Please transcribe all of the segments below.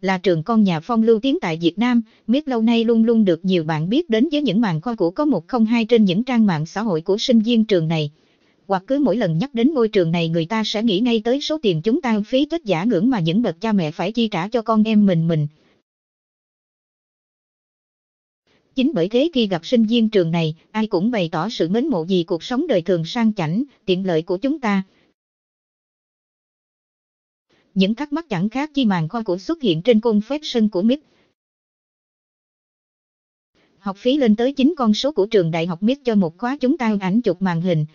là trường con nhà phong lưu tiếng tại Việt Nam, biết lâu nay luôn luôn được nhiều bạn biết đến với những màn kho của có một không hai trên những trang mạng xã hội của sinh viên trường này. Hoặc cứ mỗi lần nhắc đến ngôi trường này người ta sẽ nghĩ ngay tới số tiền chúng ta phí tết giả ngưỡng mà những bậc cha mẹ phải chi trả cho con em mình mình. Chính bởi thế khi gặp sinh viên trường này, ai cũng bày tỏ sự mến mộ vì cuộc sống đời thường sang chảnh, tiện lợi của chúng ta những thắc mắc chẳng khác chi màn coi của xuất hiện trên cung phép sân của MIT. Học phí lên tới chín con số của trường đại học MIT cho một khóa chúng ta ảnh chụp màn hình.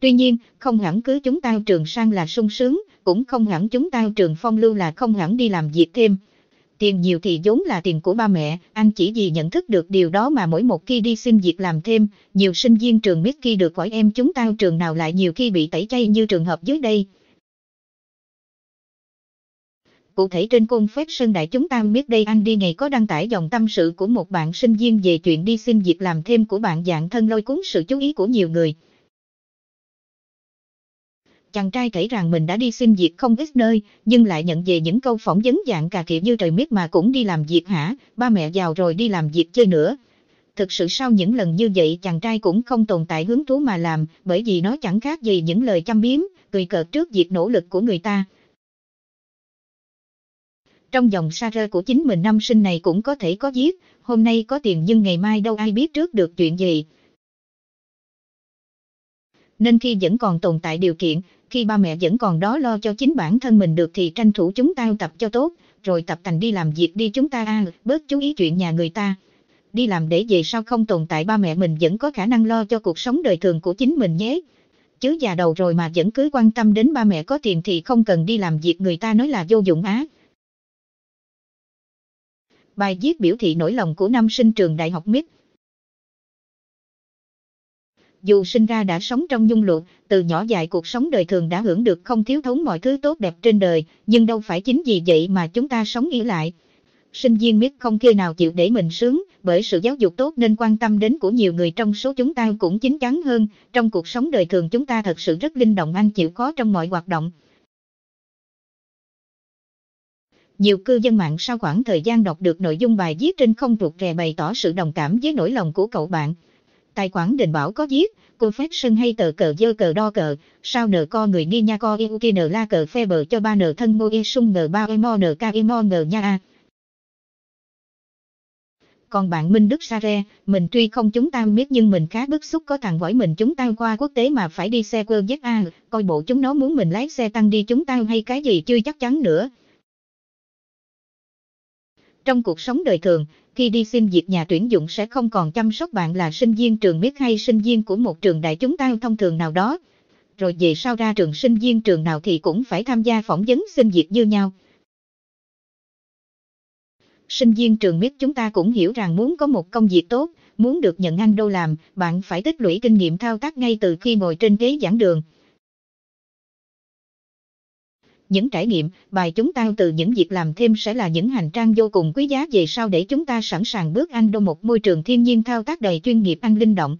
Tuy nhiên, không hẳn cứ chúng ta trường sang là sung sướng, cũng không hẳn chúng ta trường phong lưu là không hẳn đi làm việc thêm tiền nhiều thì vốn là tiền của ba mẹ, anh chỉ vì nhận thức được điều đó mà mỗi một khi đi xin việc làm thêm, nhiều sinh viên trường biết khi được gọi em chúng ta trường nào lại nhiều khi bị tẩy chay như trường hợp dưới đây. Cụ thể trên cung phép sân Đại chúng ta biết đây anh đi ngày có đăng tải dòng tâm sự của một bạn sinh viên về chuyện đi xin việc làm thêm của bạn dạng thân lôi cuốn sự chú ý của nhiều người chàng trai kể rằng mình đã đi xin việc không ít nơi, nhưng lại nhận về những câu phỏng vấn dạng cà kiệu như trời miết mà cũng đi làm việc hả, ba mẹ giàu rồi đi làm việc chơi nữa. Thực sự sau những lần như vậy chàng trai cũng không tồn tại hứng thú mà làm, bởi vì nó chẳng khác gì những lời chăm biếm, cười cợt trước việc nỗ lực của người ta. Trong dòng xa rơ của chính mình năm sinh này cũng có thể có giết, hôm nay có tiền nhưng ngày mai đâu ai biết trước được chuyện gì nên khi vẫn còn tồn tại điều kiện, khi ba mẹ vẫn còn đó lo cho chính bản thân mình được thì tranh thủ chúng ta tập cho tốt, rồi tập thành đi làm việc đi chúng ta à, bớt chú ý chuyện nhà người ta. Đi làm để về sau không tồn tại ba mẹ mình vẫn có khả năng lo cho cuộc sống đời thường của chính mình nhé. Chứ già đầu rồi mà vẫn cứ quan tâm đến ba mẹ có tiền thì không cần đi làm việc người ta nói là vô dụng á. Bài viết biểu thị nỗi lòng của năm sinh trường đại học MIT dù sinh ra đã sống trong nhung lụa, từ nhỏ dài cuộc sống đời thường đã hưởng được không thiếu thốn mọi thứ tốt đẹp trên đời, nhưng đâu phải chính vì vậy mà chúng ta sống ỉ lại. Sinh viên biết không kia nào chịu để mình sướng, bởi sự giáo dục tốt nên quan tâm đến của nhiều người trong số chúng ta cũng chính chắn hơn, trong cuộc sống đời thường chúng ta thật sự rất linh động ăn chịu khó trong mọi hoạt động. Nhiều cư dân mạng sau khoảng thời gian đọc được nội dung bài viết trên không thuộc rè bày tỏ sự đồng cảm với nỗi lòng của cậu bạn, tài khoản định bảo có viết, cô phép sân hay tờ cờ dơ cờ đo cờ, sao nờ co người nghi nha co yêu kia nờ la cờ phe bờ cho ba nờ thân mô y sung ngờ bao emo nờ ca emo nờ nha a. Còn bạn Minh Đức sa Sare, mình tuy không chúng ta biết nhưng mình khá bức xúc có thằng vỏi mình chúng ta qua quốc tế mà phải đi xe quơ a coi bộ chúng nó muốn mình lái xe tăng đi chúng ta hay cái gì chưa chắc chắn nữa. Trong cuộc sống đời thường, khi đi xin việc nhà tuyển dụng sẽ không còn chăm sóc bạn là sinh viên trường biết hay sinh viên của một trường đại chúng ta thông thường nào đó. Rồi về sau ra trường sinh viên trường nào thì cũng phải tham gia phỏng vấn xin việc như nhau. Sinh viên trường biết chúng ta cũng hiểu rằng muốn có một công việc tốt, muốn được nhận anh đâu làm, bạn phải tích lũy kinh nghiệm thao tác ngay từ khi ngồi trên ghế giảng đường những trải nghiệm, bài chúng ta từ những việc làm thêm sẽ là những hành trang vô cùng quý giá về sau để chúng ta sẵn sàng bước anh đô một môi trường thiên nhiên thao tác đầy chuyên nghiệp anh linh động,